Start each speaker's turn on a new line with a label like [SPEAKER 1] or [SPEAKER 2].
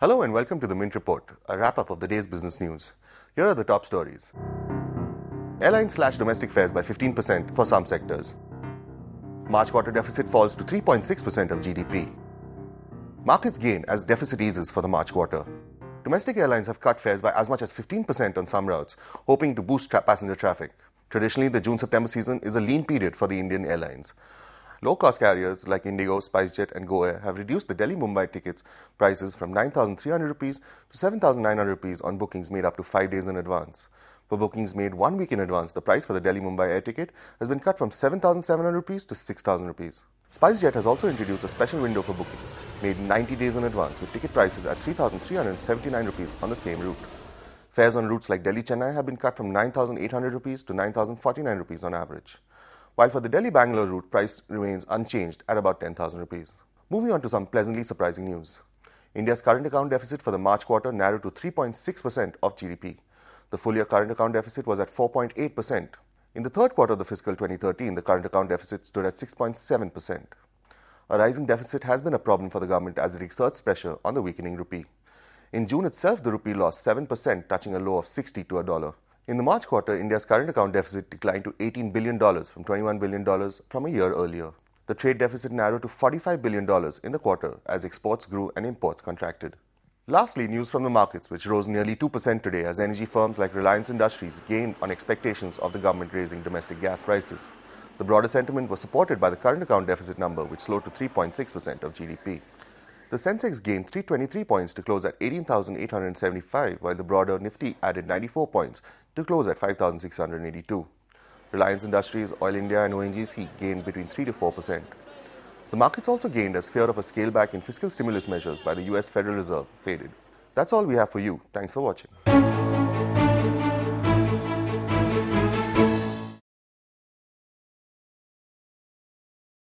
[SPEAKER 1] Hello and welcome to the Mint Report, a wrap up of the day's business news. Here are the top stories. Airlines slash domestic fares by 15% for some sectors. March quarter deficit falls to 3.6% of GDP. Markets gain as deficit eases for the March quarter. Domestic airlines have cut fares by as much as 15% on some routes, hoping to boost tra- passenger traffic. Traditionally, the June September season is a lean period for the Indian airlines. Low-cost carriers like Indigo, SpiceJet and GoAir have reduced the Delhi-Mumbai tickets prices from 9,300 rupees to 7,900 rupees on bookings made up to 5 days in advance. For bookings made one week in advance, the price for the Delhi-Mumbai air ticket has been cut from 7,700 rupees to 6,000 rupees. SpiceJet has also introduced a special window for bookings made 90 days in advance with ticket prices at 3,379 rupees on the same route. Fares on routes like Delhi-Chennai have been cut from 9,800 rupees to 9,049 rupees on average while for the Delhi-Bangalore route, price remains unchanged at about 10,000 rupees. Moving on to some pleasantly surprising news. India's current account deficit for the March quarter narrowed to 3.6% of GDP. The full year current account deficit was at 4.8%. In the third quarter of the fiscal 2013, the current account deficit stood at 6.7%. A rising deficit has been a problem for the government as it exerts pressure on the weakening rupee. In June itself, the rupee lost 7%, touching a low of 60 to a dollar. In the March quarter, India's current account deficit declined to $18 billion from $21 billion from a year earlier. The trade deficit narrowed to $45 billion in the quarter as exports grew and imports contracted. Lastly, news from the markets, which rose nearly 2% today as energy firms like Reliance Industries gained on expectations of the government raising domestic gas prices. The broader sentiment was supported by the current account deficit number, which slowed to 3.6% of GDP. The Sensex gained 323 points to close at 18,875, while the broader Nifty added 94 points to close at 5,682. Reliance Industries, Oil India, and ONGC gained between 3 to 4 percent. The markets also gained as fear of a scale back in fiscal stimulus measures by the US Federal Reserve faded. That's all we have for you. Thanks for watching.